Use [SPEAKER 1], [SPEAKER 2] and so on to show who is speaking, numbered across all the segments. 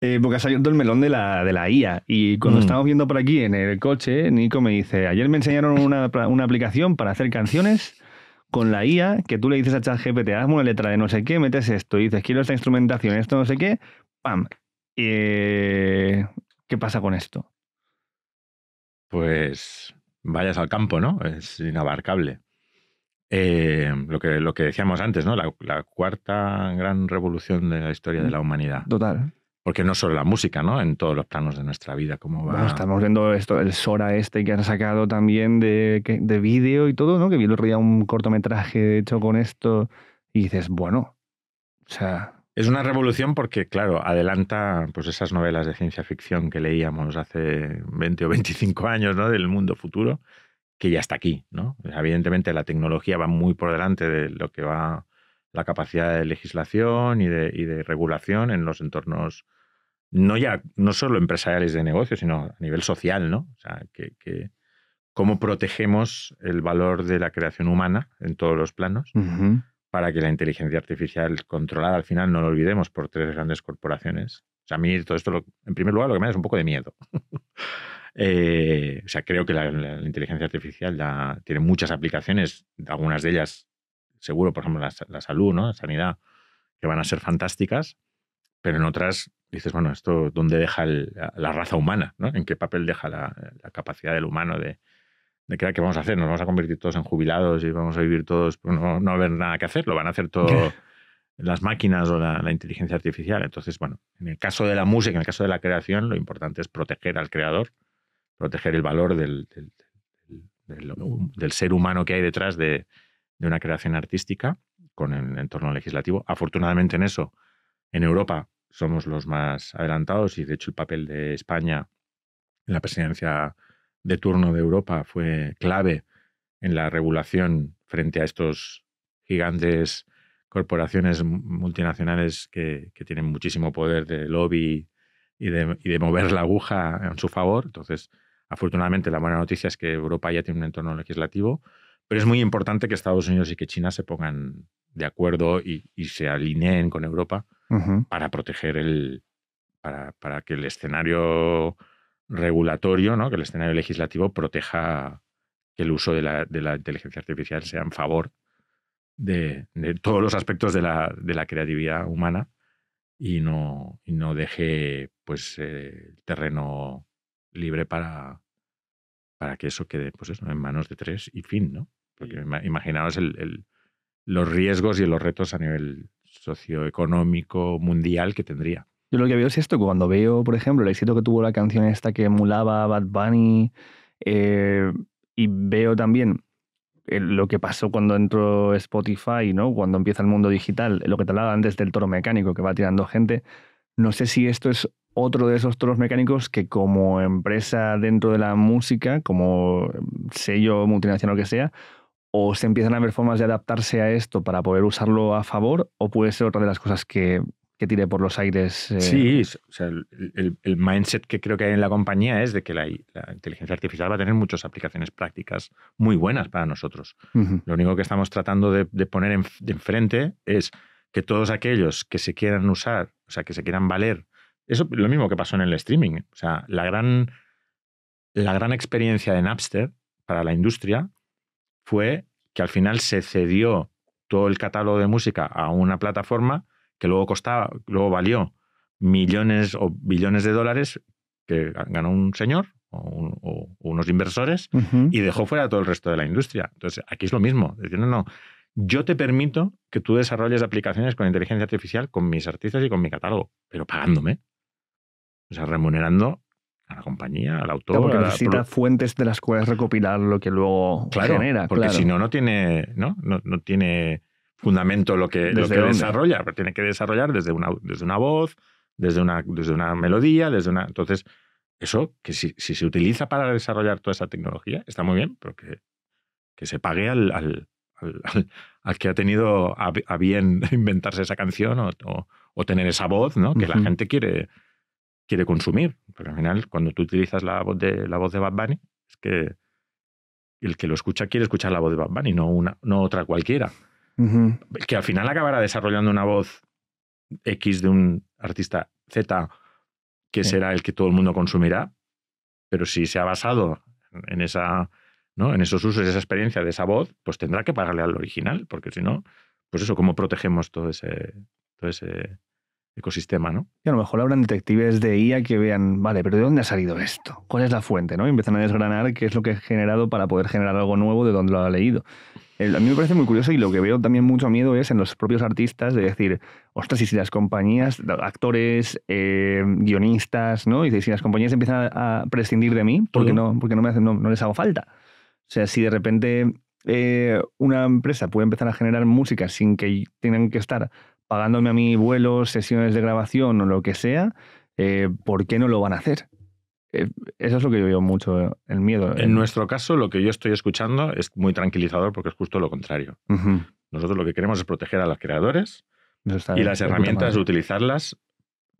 [SPEAKER 1] Eh, porque ha salido el melón de la, de la IA. Y cuando mm. estamos viendo por aquí en el coche, Nico me dice, ayer me enseñaron una, aplicación para hacer canciones con la IA, que tú le dices a ChatGPT, hazme una letra de no sé qué, metes esto, y dices, quiero esta instrumentación, esto no sé qué, ¡pam!
[SPEAKER 2] Eh, ¿Qué pasa con esto? Pues vayas al campo, ¿no? Es inabarcable. Eh, lo, que, lo que decíamos antes, ¿no? la, cuarta gran revolución de la historia de mm. la humanidad. Total. Porque no solo la música, ¿no? En todos los planos de nuestra vida, cómo va. estamos viendo esto, el Sora este que han
[SPEAKER 1] sacado también de, vídeo y todo, ¿no? Que vi el un cortometraje hecho con esto y dices, bueno, o sea...
[SPEAKER 2] Es una revolución porque, claro, adelanta pues, esas novelas de ciencia ficción que leíamos hace 20 o 25 años, ¿no? Del mundo futuro, que ya está aquí, ¿no? Evidentemente la tecnología va muy por delante de lo que va la capacidad de legislación y de, y de regulación en los entornos no ya no solo empresariales de negocios sino a nivel social, ¿no? O sea, que, que cómo protegemos el valor de la creación humana en todos los planos para que la inteligencia artificial controlada al final no lo olvidemos por tres grandes corporaciones. O sea, a mí todo esto, en primer lugar, lo que me da es un poco de miedo. Eh, o sea, creo que la, inteligencia artificial ya tiene muchas aplicaciones, algunas de ellas seguro, por ejemplo, la, salud, ¿no? la sanidad, que van a ser fantásticas pero en otras dices, bueno, esto dónde deja la, raza humana, ¿no? ¿En qué papel deja la, capacidad del humano de, crear qué vamos a hacer? ¿Nos vamos a convertir todos en jubilados y vamos a vivir todos, pues no, haber nada que hacer? ¿Lo van a hacer todas las máquinas o la, inteligencia artificial? Entonces, bueno, en el caso de la música, en el caso de la creación, lo importante es proteger al creador, proteger el valor del, del, ser humano que hay detrás de una creación artística con el entorno legislativo. Afortunadamente en eso en Europa somos los más adelantados y de hecho el papel de España en la presidencia de turno de Europa fue clave en la regulación frente a estos gigantes corporaciones multinacionales que, tienen muchísimo poder de lobby y de, mover la aguja en su favor. Entonces, afortunadamente, la buena noticia es que Europa ya tiene un entorno legislativo, pero es muy importante que Estados Unidos y que China se pongan de acuerdo y se alineen con Europa para proteger el, para, que el escenario regulatorio, ¿no? que el escenario legislativo proteja que el uso de la, de la inteligencia artificial sea en favor de, todos los aspectos de la, de la, creatividad humana y no, no deje pues, eh, el terreno libre para, para que eso quede pues eso, en manos de tres y fin, ¿no? Porque imaginaos el, el, los riesgos y los retos a nivel socioeconómico mundial que tendría.
[SPEAKER 1] Yo lo que veo es esto, cuando veo, por ejemplo, el éxito que tuvo la canción esta que emulaba Bad Bunny, eh, y veo también eh, lo que pasó cuando entró Spotify, ¿no? cuando empieza el mundo digital, lo que te hablaba antes del toro mecánico que va tirando gente, no sé si esto es otro de esos toros mecánicos que como empresa dentro de la música, como sello multinacional que sea, o se empiezan a ver formas de adaptarse a esto para poder usarlo a favor, o puede ser otra de las
[SPEAKER 2] cosas que, que tire por los aires. Eh? Sí, o sea, el, mindset que creo que hay en la compañía es de que la, inteligencia artificial va a tener muchas aplicaciones prácticas muy buenas para nosotros. Lo único que estamos tratando de, poner de enfrente es que todos aquellos que se quieran usar, o sea, que se quieran valer, eso es lo mismo que pasó en el streaming. O sea, la gran, la gran experiencia de Napster para la industria fue que al final se cedió todo el catálogo de música a una plataforma que luego costaba, luego valió millones o billones de dólares que ganó un señor o, unos inversores y dejó fuera todo el resto de la industria. Entonces, aquí es lo mismo. Decir, no, yo te permito que tú desarrolles aplicaciones con inteligencia artificial con mis artistas y con mi catálogo, pero pagándome. O sea, remunerando a la compañía, al autor. porque necesita
[SPEAKER 1] fuentes de las cuales recopilar lo
[SPEAKER 2] que luego claro, genera. Porque si no, no tiene, ¿no? No, no tiene fundamento lo que, lo que desarrolla, tiene que desarrollar desde una, desde una voz, desde una, desde una melodía, desde una. Entonces, eso, que si, si se utiliza para desarrollar toda esa tecnología, está muy bien, pero que, se pague al, al, al, que ha tenido a, bien inventarse esa canción o, o, tener esa voz, ¿no? Que la gente quiere, quiere consumir. Porque al final, cuando tú utilizas la voz de, la voz de Bad Bunny, es que el que lo escucha quiere escuchar la voz de Bad Bunny, no, una, no otra cualquiera. Que al final acabará desarrollando una voz X de un artista Z que será el que todo el mundo consumirá, pero si se ha basado en, esa, ¿no? en esos usos, esa experiencia de esa voz, pues tendrá que pagarle al original, porque si no, pues eso, ¿cómo protegemos todo ese, todo ese ecosistema, ¿no?
[SPEAKER 1] Y a lo mejor habrán detectives de IA que vean, vale, pero ¿de dónde ha salido esto? ¿Cuál es la fuente? ¿no? Y empiezan a desgranar qué es lo que he generado para poder generar algo nuevo de donde lo ha leído. a mí me parece muy curioso y lo que veo también mucho miedo es en los propios artistas de decir, ostras, y si las compañías, actores, eh, guionistas, ¿no? Y si las compañías empiezan a prescindir de mí, porque no, porque no, me hacen, no, les hago falta? O sea, si de repente eh, una empresa puede empezar a generar música sin que tengan que estar pagándome a mí vuelos, sesiones de grabación o lo que sea, eh, ¿por qué no lo van a
[SPEAKER 2] hacer? Eh, eso es lo que yo veo mucho,
[SPEAKER 1] eh, el miedo. En nuestro
[SPEAKER 2] caso, lo que yo estoy escuchando es muy tranquilizador porque es justo lo contrario. Nosotros lo que queremos es proteger a los creadores
[SPEAKER 1] y las herramientas,
[SPEAKER 2] utilizarlas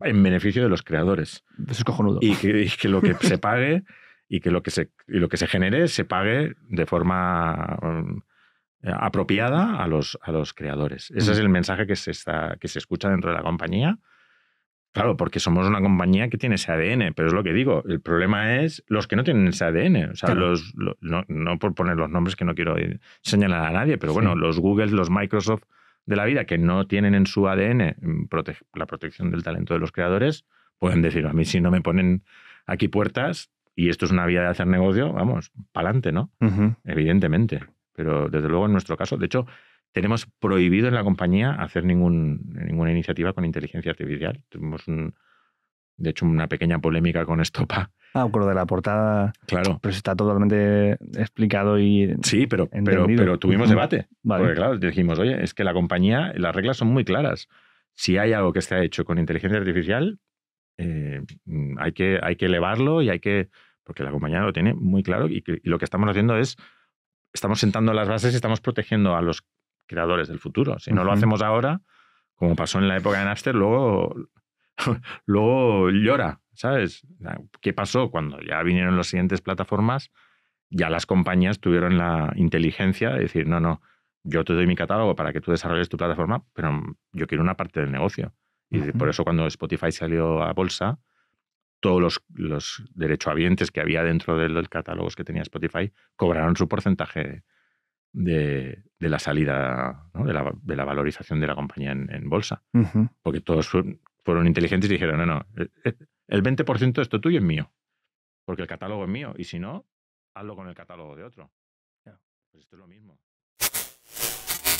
[SPEAKER 2] en beneficio de los creadores. Eso es cojonudo. Y que, lo que se pague y que lo que se, y lo que se genere se pague de forma mm, eh, apropiada a los, a los creadores. Ese es mm. el mensaje que se, está, que se escucha dentro de la compañía. Claro, porque somos una compañía que tiene ese ADN, pero es lo que digo, el problema es los que no tienen ese ADN. O sea, los, no, por poner los nombres que no quiero señalar a nadie, pero bueno, los Google, los Microsoft de la vida que no tienen en su ADN mm, la protección del talento de los creadores, pueden decir, a mí si no me ponen aquí puertas y esto es una vía de hacer negocio, vamos, pa'lante, ¿no? Evidentemente. Pero desde luego en nuestro caso, de hecho, tenemos prohibido en la compañía hacer ningún, ninguna iniciativa con inteligencia artificial. Tuvimos un, de hecho una pequeña polémica con Estopa.
[SPEAKER 1] Ah, con lo de la portada.
[SPEAKER 2] Claro. Pero está totalmente explicado y. Sí, pero, pero, tuvimos debate. Porque claro, dijimos, oye, es que la compañía, las reglas son muy claras. Si hay algo que se ha hecho con inteligencia artificial, eh, hay, que, hay que elevarlo y hay que. Porque la compañía lo tiene muy claro y, y lo que estamos haciendo es estamos sentando las bases y estamos protegiendo a los creadores del futuro. Si no lo hacemos ahora, como pasó en la época de Napster, luego, luego llora, ¿sabes? ¿Qué pasó? Cuando ya vinieron las siguientes plataformas, ya las compañías tuvieron la inteligencia de decir, no, no, yo te doy mi catálogo para que tú desarrolles tu plataforma, pero yo quiero una parte del negocio. Y por eso cuando Spotify salió a bolsa, todos los, los derechohabientes que había dentro de los catálogos que tenía Spotify cobraron su porcentaje de, la salida, de, la, valorización de la compañía en, bolsa. Porque todos fueron inteligentes y dijeron, no, no, eh, eh, el 20% de esto tuyo es mío, porque el catálogo es mío, y si no, hazlo con el catálogo de otro. Pues esto es lo mismo.